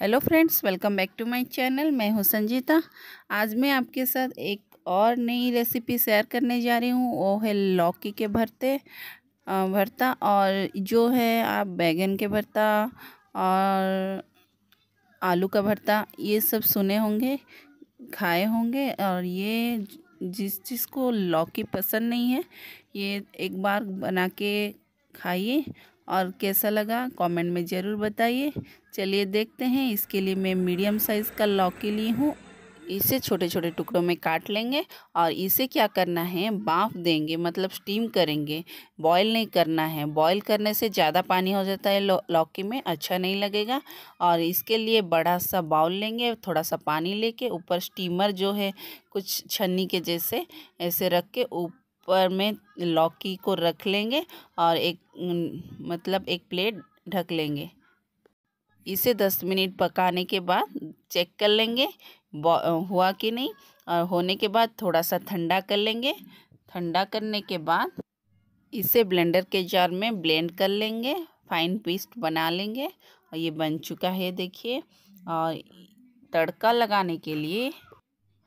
hello friends welcome back to my channel मैं हूं संजीता आज मैं आपके साथ एक और नई रेसिपी शेयर करने जा रही हूं वो है लौकी के भरते भरता और जो है आप बैगन के भरता और आलू का भरता ये सब सुने होंगे खाए होंगे और ये जिस जिसको लौकी पसंद नहीं है ये एक बार बना के खाइए और कैसा लगा कमेंट में ज़रूर बताइए चलिए देखते हैं इसके लिए मैं मीडियम साइज़ का लौकी ली हूँ इसे छोटे छोटे टुकड़ों में काट लेंगे और इसे क्या करना है बाफ देंगे मतलब स्टीम करेंगे बॉईल नहीं करना है बॉईल करने से ज़्यादा पानी हो जाता है लौकी में अच्छा नहीं लगेगा और इसके लिए बड़ा सा बाउल लेंगे थोड़ा सा पानी लेके ऊपर स्टीमर जो है कुछ छन्नी के जैसे ऐसे रख के ऊपर ऊपर में लौकी को रख लेंगे और एक मतलब एक प्लेट ढक लेंगे इसे दस मिनट पकाने के बाद चेक कर लेंगे हुआ कि नहीं और होने के बाद थोड़ा सा ठंडा कर लेंगे ठंडा करने के बाद इसे ब्लेंडर के जार में ब्लेंड कर लेंगे फाइन पेस्ट बना लेंगे और ये बन चुका है देखिए और तड़का लगाने के लिए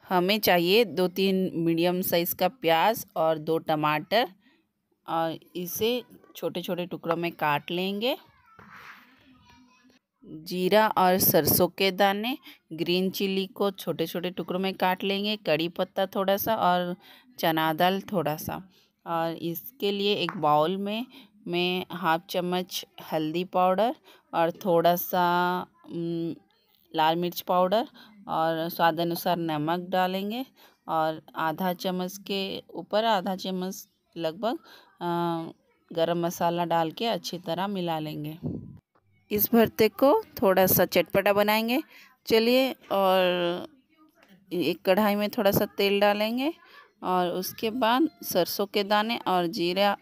हमें चाहिए दो तीन मीडियम साइज़ का प्याज और दो टमाटर और इसे छोटे छोटे टुकड़ों में काट लेंगे जीरा और सरसों के दाने ग्रीन चिली को छोटे छोटे टुकड़ों में काट लेंगे कड़ी पत्ता थोड़ा सा और चना दाल थोड़ा सा और इसके लिए एक बाउल में मैं हाफ चम्मच हल्दी पाउडर और थोड़ा सा लाल मिर्च पाउडर और स्वाद अनुसार नमक डालेंगे और आधा चम्मच के ऊपर आधा चम्मच लगभग गरम मसाला डाल के अच्छी तरह मिला लेंगे इस भरते को थोड़ा सा चटपटा बनाएंगे चलिए और एक कढ़ाई में थोड़ा सा तेल डालेंगे और उसके बाद सरसों के दाने और जीरा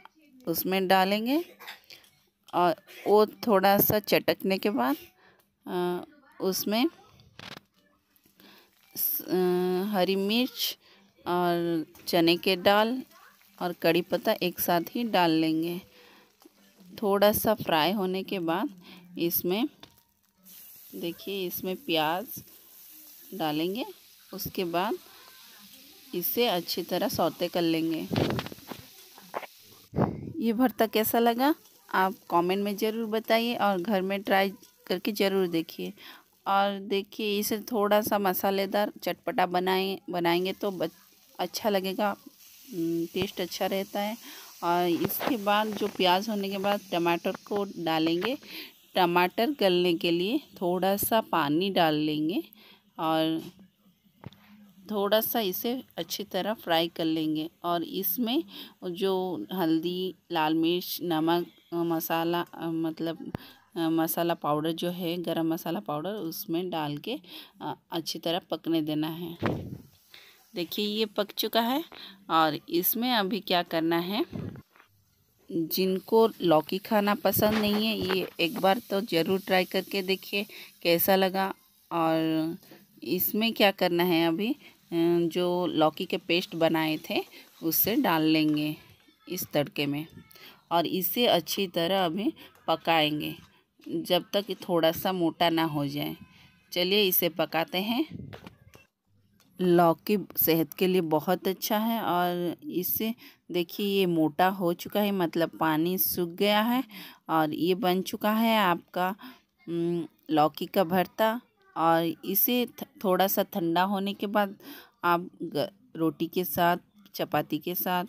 उसमें डालेंगे और वो थोड़ा सा चटकने के बाद उसमें हरी मिर्च और चने के दाल और कड़ी पत्ता एक साथ ही डाल लेंगे थोड़ा सा फ्राई होने के बाद इसमें देखिए इसमें प्याज डालेंगे उसके बाद इसे अच्छी तरह सौते कर लेंगे ये भरता कैसा लगा आप कमेंट में ज़रूर बताइए और घर में ट्राई करके ज़रूर देखिए और देखिए इसे थोड़ा सा मसालेदार चटपटा बनाए बनाएंगे तो बच, अच्छा लगेगा हम्म, टेस्ट अच्छा रहता है और इसके बाद जो प्याज होने के बाद टमाटर को डालेंगे टमाटर गलने के लिए थोड़ा सा पानी डाल लेंगे और थोड़ा सा इसे अच्छी तरह फ्राई कर लेंगे और इसमें जो हल्दी लाल मिर्च नमक मसाला मतलब मसाला पाउडर जो है गरम मसाला पाउडर उसमें डाल के अच्छी तरह पकने देना है देखिए ये पक चुका है और इसमें अभी क्या करना है जिनको लौकी खाना पसंद नहीं है ये एक बार तो ज़रूर ट्राई करके देखिए कैसा लगा और इसमें क्या करना है अभी जो लौकी के पेस्ट बनाए थे उससे डाल लेंगे इस तड़के में और इसे अच्छी तरह अभी पकाएंगे जब तक थोड़ा सा मोटा ना हो जाए चलिए इसे पकाते हैं लौकी सेहत के लिए बहुत अच्छा है और इससे देखिए ये मोटा हो चुका है मतलब पानी सूख गया है और ये बन चुका है आपका लौकी का भरता और इसे थोड़ा सा ठंडा होने के बाद आप रोटी के साथ चपाती के साथ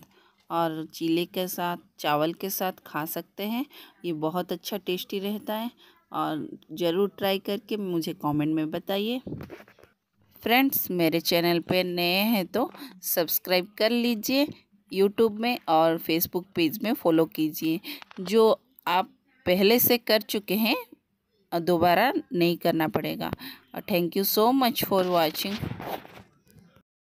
और चीले के साथ चावल के साथ खा सकते हैं ये बहुत अच्छा टेस्टी रहता है और ज़रूर ट्राई करके मुझे कमेंट में बताइए फ्रेंड्स मेरे चैनल पे नए हैं तो सब्सक्राइब कर लीजिए यूट्यूब में और फेसबुक पेज में फॉलो कीजिए जो आप पहले से कर चुके हैं दोबारा नहीं करना पड़ेगा और thank you so much for watching